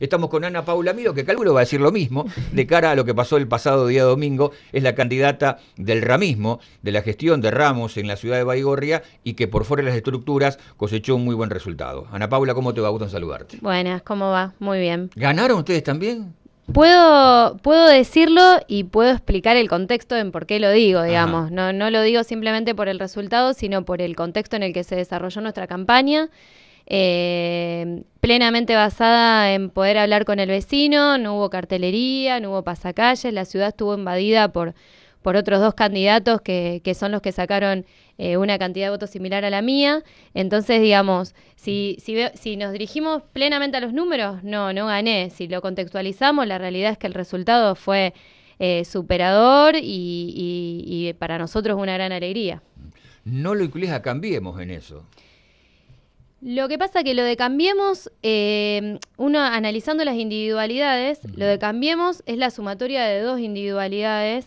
Estamos con Ana Paula Miro, que calculo va a decir lo mismo de cara a lo que pasó el pasado día domingo. Es la candidata del ramismo, de la gestión de Ramos en la ciudad de Baigorria y que por fuera de las estructuras cosechó un muy buen resultado. Ana Paula, ¿cómo te va? Gusto en saludarte. Buenas, ¿cómo va? Muy bien. ¿Ganaron ustedes también? Puedo, puedo decirlo y puedo explicar el contexto en por qué lo digo, digamos. No, no lo digo simplemente por el resultado, sino por el contexto en el que se desarrolló nuestra campaña. Eh, plenamente basada en poder hablar con el vecino, no hubo cartelería, no hubo pasacalles, la ciudad estuvo invadida por, por otros dos candidatos que, son los que sacaron eh, una cantidad de votos similar a la mía. Entonces, digamos, si, nos dirigimos plenamente a los números, no, no gané. Si lo contextualizamos, la realidad es que el resultado fue... Eh, superador y, para nosotros una gran alegría. No lo incluyes Cambiemos en eso. Lo que pasa que lo de Cambiemos, eh, uno analizando las individualidades, lo de Cambiemos es la sumatoria de dos individualidades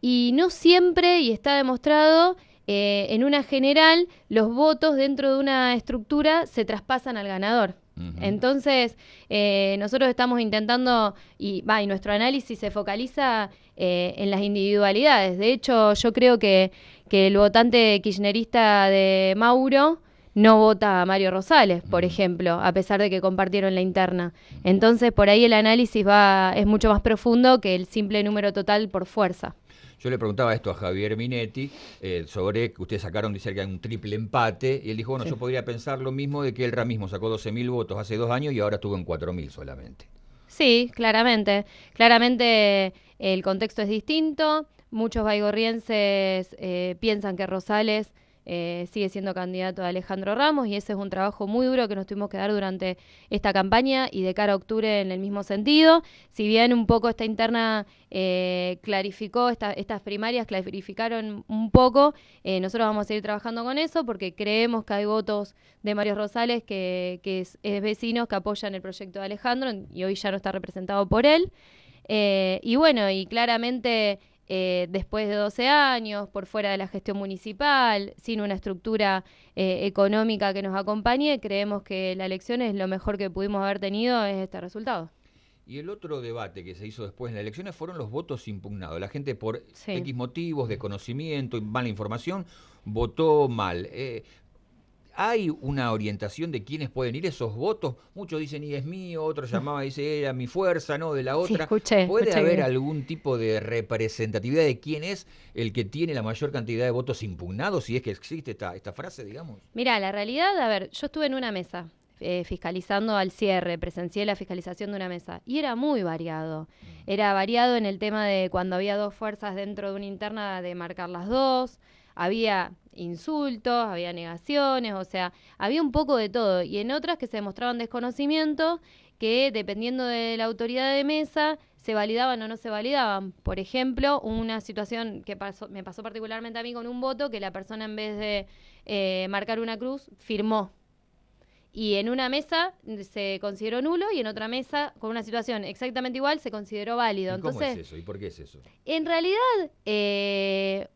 y no siempre, y está demostrado, eh, en una general los votos dentro de una estructura se traspasan al ganador. Entonces, eh, nosotros estamos intentando, y, y, nuestro análisis se focaliza en las individualidades. De hecho, yo creo que el votante kirchnerista de Mauro no vota a Mario Rosales, por mm. ejemplo, a pesar de que compartieron la interna. Entonces, por ahí el análisis va es mucho más profundo que el simple número total por fuerza. Yo le preguntaba esto a Javier Minetti eh, sobre que ustedes sacaron, dice que hay un triple empate, y él dijo, bueno, yo podría pensar lo mismo de que el Ramismo sacó 12.000 votos hace dos años y ahora estuvo en 4.000 solamente. Sí, claramente. Claramente el contexto es distinto. Muchos baigorrienses eh, piensan que Rosales eh, sigue siendo candidato a Alejandro Ramos y ese es un trabajo muy duro que nos tuvimos que dar durante esta campaña y de cara a octubre en el mismo sentido. Si bien un poco esta interna eh, clarificó, estas primarias clarificaron un poco, eh, nosotros vamos a seguir trabajando con eso porque creemos que hay votos de Mario Rosales que, es, vecino, vecinos que apoyan el proyecto de Alejandro y hoy ya no está representado por él. y bueno, y claramente eh, después de 12 años, por fuera de la gestión municipal, sin una estructura eh, económica que nos acompañe, creemos que la elección es lo mejor que pudimos haber tenido es este resultado. Y el otro debate que se hizo después en las elecciones fueron los votos impugnados. La gente por X motivos, desconocimiento, mala información, votó mal. Eh, ¿Hay una orientación de quiénes pueden ir esos votos? Muchos dicen, y es mío, otro llamaba y dice, era mi fuerza, no, de la otra. ¿Puede haber algún tipo de representatividad de quién es el que tiene la mayor cantidad de votos impugnados, si es que existe esta, esta frase, digamos? Mira, la realidad, a ver, yo estuve en una mesa eh, fiscalizando al cierre, presencié la fiscalización de una mesa y era muy variado. Mm. Era variado en el tema de cuando había dos fuerzas dentro de una interna de marcar las dos, había insultos, había negaciones, o sea, había un poco de todo. Y en otras que se demostraban desconocimiento, que dependiendo de la autoridad de mesa, se validaban o no se validaban. Por ejemplo, una situación que me pasó particularmente a mí con un voto que la persona en vez de eh, marcar una cruz, firmó. Y en una mesa se consideró nulo y en otra mesa, con una situación exactamente igual, se consideró válido. Entonces, ¿Cómo es eso? ¿Y por qué es eso? En realidad, eh,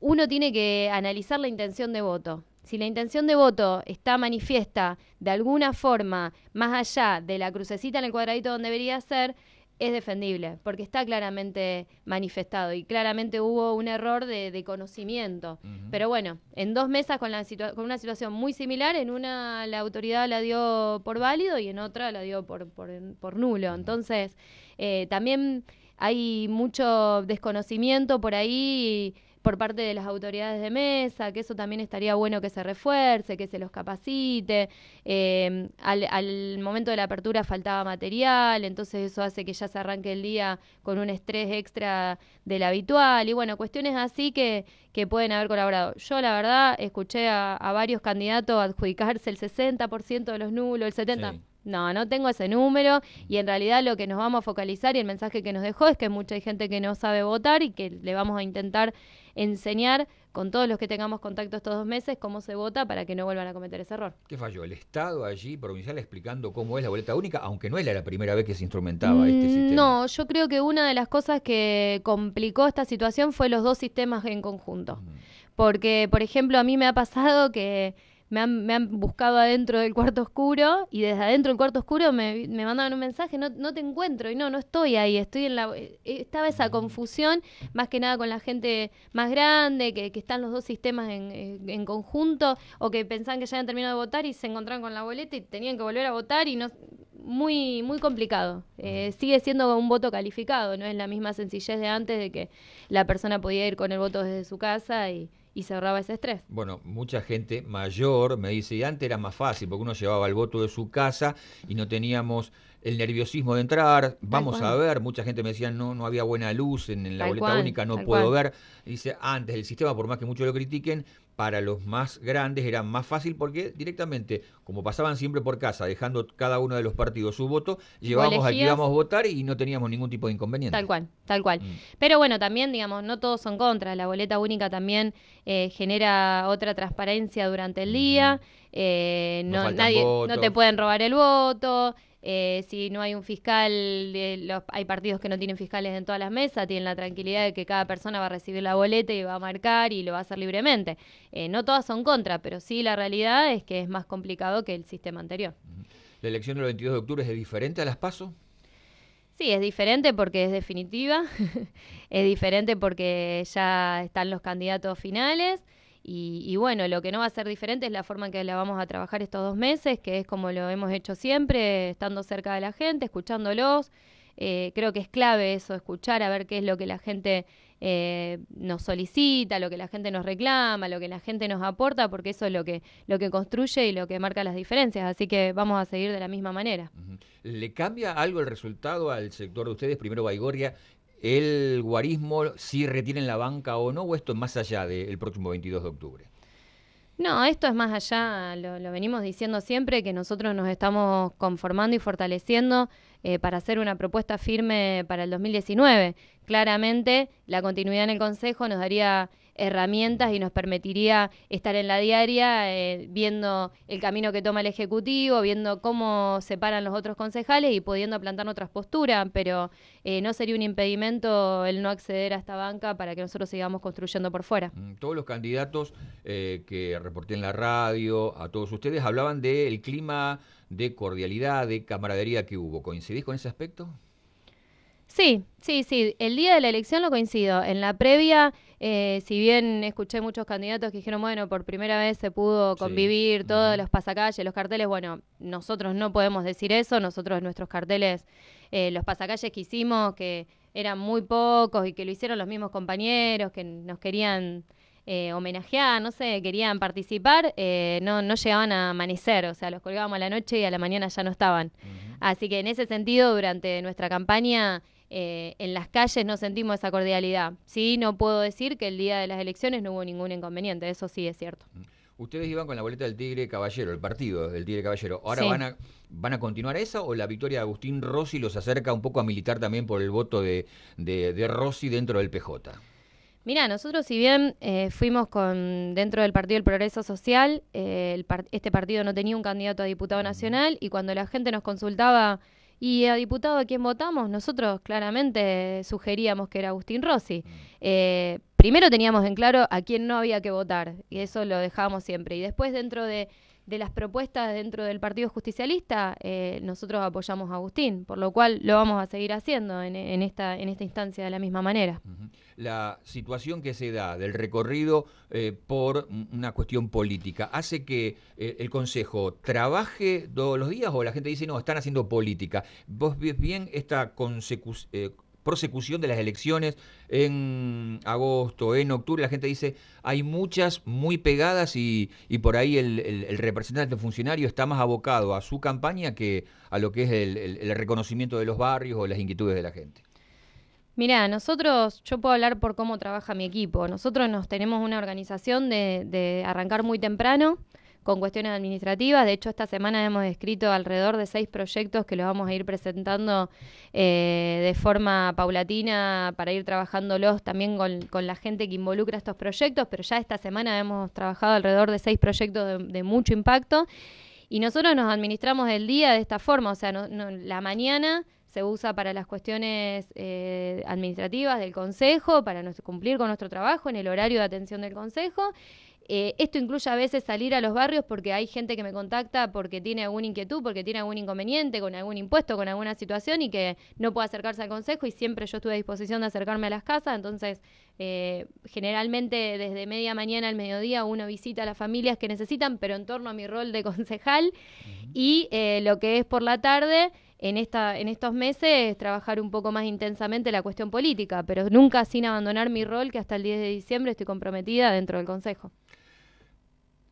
uno tiene que analizar la intención de voto. Si la intención de voto está manifiesta de alguna forma más allá de la crucecita en el cuadradito donde debería ser, es defendible, porque está claramente manifestado y claramente hubo un error de, conocimiento. Pero bueno, en dos mesas con, la con una situación muy similar, en una la autoridad la dio por válido y en otra la dio por, por, por nulo. Entonces, eh, también hay mucho desconocimiento por ahí por parte de las autoridades de mesa, que eso también estaría bueno que se refuerce, que se los capacite. Em, al, momento de la apertura faltaba material, entonces eso hace que ya se arranque el día con un estrés extra del habitual. Y bueno, cuestiones así que, que pueden haber colaborado. Yo la verdad escuché a, varios candidatos adjudicarse el 60% de los nulos, el 70%. No, no tengo ese número y en realidad lo que nos vamos a focalizar y el mensaje que nos dejó es que mucha gente que no sabe votar y que le vamos a intentar enseñar con todos los que tengamos contacto estos dos meses cómo se vota para que no vuelvan a cometer ese error. ¿Qué falló? El Estado allí provincial explicando cómo es la boleta única, aunque no era la primera vez que se instrumentaba mm, este sistema. No, yo creo que una de las cosas que complicó esta situación fue los dos sistemas en conjunto. Mm. Porque, por ejemplo, a mí me ha pasado que me han, buscado adentro del cuarto oscuro y desde adentro del cuarto oscuro me, me mandaban un mensaje, no, no te encuentro y no, no estoy ahí, estoy en la... Eh, estaba esa confusión, más que nada con la gente más grande, que, están los dos sistemas en, conjunto, o que pensaban que ya habían terminado de votar y se encontraron con la boleta y tenían que volver a votar y no muy, muy complicado. Eh, sigue siendo un voto calificado, no es la misma sencillez de antes de que la persona podía ir con el voto desde su casa y, y se ahorraba ese estrés. Bueno, mucha gente mayor me dice, y antes era más fácil porque uno llevaba el voto de su casa y no teníamos el nerviosismo de entrar, vamos a ver, mucha gente me decía no, no había buena luz en, la boleta única, no puedo ver. Dice, antes el sistema, por más que muchos lo critiquen, para los más grandes era más fácil porque directamente, como pasaban siempre por casa, dejando cada uno de los partidos su voto, llevábamos que íbamos a votar y no teníamos ningún tipo de inconveniente. Tal cual, tal cual. Mm. Pero bueno, también, digamos, no todos son contra. La boleta única también eh, genera otra transparencia durante el día. Eh, no, nadie, no te pueden robar el voto. Eh, si no hay un fiscal, eh, hay partidos que no tienen fiscales en todas las mesas, tienen la tranquilidad de que cada persona va a recibir la boleta y va a marcar y lo va a hacer libremente. Eh, no todas son contra, pero sí la realidad es que es más complicado que el sistema anterior. ¿La elección del 22 de octubre es diferente a las PASO? Sí, es diferente porque es definitiva, es diferente porque ya están los candidatos finales. Y, y, bueno, lo que no va a ser diferente es la forma en que la vamos a trabajar estos dos meses, que es como lo hemos hecho siempre, estando cerca de la gente, escuchándolos. Eh, creo que es clave eso, escuchar a ver qué es lo que la gente eh, nos solicita, lo que la gente nos reclama, lo que la gente nos aporta, porque eso es lo que, lo que construye y lo que marca las diferencias. Así que vamos a seguir de la misma manera. ¿Le cambia algo el resultado al sector de ustedes? Primero Baigorria, el guarismo si retienen la banca o no, o esto es más allá del próximo 22 de octubre? No, esto es más allá, lo, venimos diciendo siempre, que nosotros nos estamos conformando y fortaleciendo eh, para hacer una propuesta firme para el 2019. Claramente, la continuidad en el Consejo nos daría herramientas y nos permitiría estar en la diaria eh, viendo el camino que toma el Ejecutivo, viendo cómo se paran los otros concejales y pudiendo plantar otras posturas, pero eh, no sería un impedimento el no acceder a esta banca para que nosotros sigamos construyendo por fuera. Mm, todos los candidatos eh, que reporté en la radio, a todos ustedes, hablaban del clima de cordialidad, de camaradería que hubo. ¿Coincidís con ese aspecto? Sí, sí, sí. El día de la elección lo coincido. En la previa eh, si bien escuché muchos candidatos que dijeron, bueno, por primera vez se pudo convivir, todos los pasacalles, los carteles, bueno, nosotros no podemos decir eso, nosotros nuestros carteles, eh, los pasacalles que hicimos, que eran muy pocos y que lo hicieron los mismos compañeros, que nos querían eh, homenajear, no sé, querían participar, no, no llegaban a amanecer, o sea, los colgábamos a la noche y a la mañana ya no estaban. Así que en ese sentido, durante nuestra campaña eh, en las calles no sentimos esa cordialidad. Sí, no puedo decir que el día de las elecciones no hubo ningún inconveniente, eso sí es cierto. Mm. Ustedes iban con la boleta del Tigre Caballero, el partido del Tigre Caballero. ¿Ahora van, a, van a continuar eso o la victoria de Agustín Rossi los acerca un poco a militar también por el voto de, Rossi dentro del PJ? Mira, nosotros si bien eh, fuimos con dentro del Partido del Progreso Social, eh, este partido no tenía un candidato a diputado nacional y cuando la gente nos consultaba y a diputado a quien votamos, nosotros claramente sugeríamos que era Agustín Rossi. Mm. Eh, primero teníamos en claro a quién no había que votar, y eso lo dejábamos siempre. Y después dentro de de las propuestas dentro del Partido Justicialista, eh, nosotros apoyamos a Agustín, por lo cual lo vamos a seguir haciendo en, esta, en esta instancia de la misma manera. La situación que se da del recorrido eh, por una cuestión política, ¿hace que eh, el Consejo trabaje todos los días o la gente dice, no, están haciendo política? ¿Vos ves bien esta consecu prosecución de las elecciones en agosto, en octubre, la gente dice, hay muchas muy pegadas y, por ahí el, representante funcionario está más abocado a su campaña que a lo que es el, reconocimiento de los barrios o las inquietudes de la gente. Mira, nosotros, yo puedo hablar por cómo trabaja mi equipo. Nosotros nos tenemos una organización de, de arrancar muy temprano, con cuestiones administrativas. De hecho, esta semana hemos escrito alrededor de seis proyectos que los vamos a ir presentando eh, de forma paulatina para ir trabajándolos también con, la gente que involucra estos proyectos, pero ya esta semana hemos trabajado alrededor de seis proyectos de, mucho impacto. Y nosotros nos administramos el día de esta forma, o sea, la mañana se usa para las cuestiones eh, administrativas del Consejo, para cumplir con nuestro trabajo en el horario de atención del Consejo, eh, esto incluye a veces salir a los barrios porque hay gente que me contacta porque tiene alguna inquietud, porque tiene algún inconveniente con algún impuesto, con alguna situación y que no puede acercarse al consejo y siempre yo estuve a disposición de acercarme a las casas, entonces eh, generalmente desde media mañana al mediodía uno visita a las familias que necesitan, pero en torno a mi rol de concejal y eh, lo que es por la tarde en, esta, en estos meses trabajar un poco más intensamente la cuestión política, pero nunca sin abandonar mi rol, que hasta el 10 de diciembre estoy comprometida dentro del Consejo.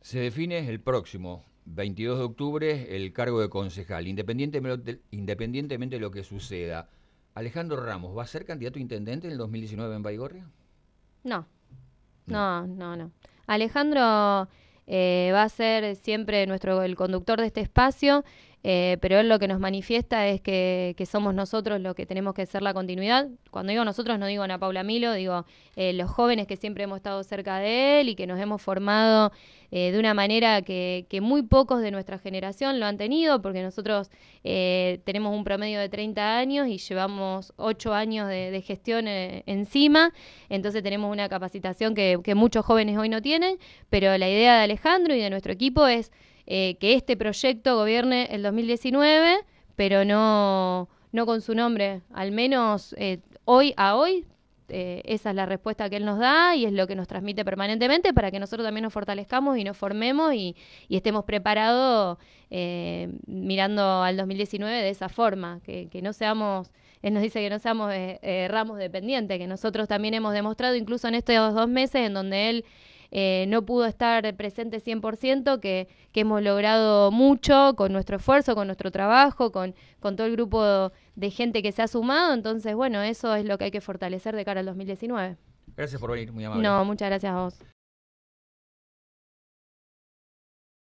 Se define el próximo 22 de octubre el cargo de concejal, independientemente, de lo que suceda. Alejandro Ramos, ¿va a ser candidato a intendente en el 2019 en Baigorria? No. No, no, no. Alejandro eh, va a ser siempre nuestro el conductor de este espacio. Eh, pero él lo que nos manifiesta es que, somos nosotros los que tenemos que hacer la continuidad. Cuando digo nosotros, no digo Ana Paula Milo, digo eh, los jóvenes que siempre hemos estado cerca de él y que nos hemos formado eh, de una manera que, muy pocos de nuestra generación lo han tenido, porque nosotros tenemos un promedio de 30 años y llevamos 8 años de, gestión encima, entonces tenemos una capacitación que, que muchos jóvenes hoy no tienen, pero la idea de Alejandro y de nuestro equipo es eh, que este proyecto gobierne el 2019, pero no, no con su nombre. Al menos eh, hoy a hoy, eh, esa es la respuesta que él nos da y es lo que nos transmite permanentemente para que nosotros también nos fortalezcamos y nos formemos y, estemos preparados mirando al 2019 de esa forma, que, que no seamos él nos dice que no seamos ramos dependientes, que nosotros también hemos demostrado, incluso en estos dos meses en donde él eh, no pudo estar presente 100%, que, que hemos logrado mucho con nuestro esfuerzo, con nuestro trabajo, con, con todo el grupo de gente que se ha sumado. Entonces, bueno, eso es lo que hay que fortalecer de cara al 2019. Gracias por venir, muy amable. No, muchas gracias a vos.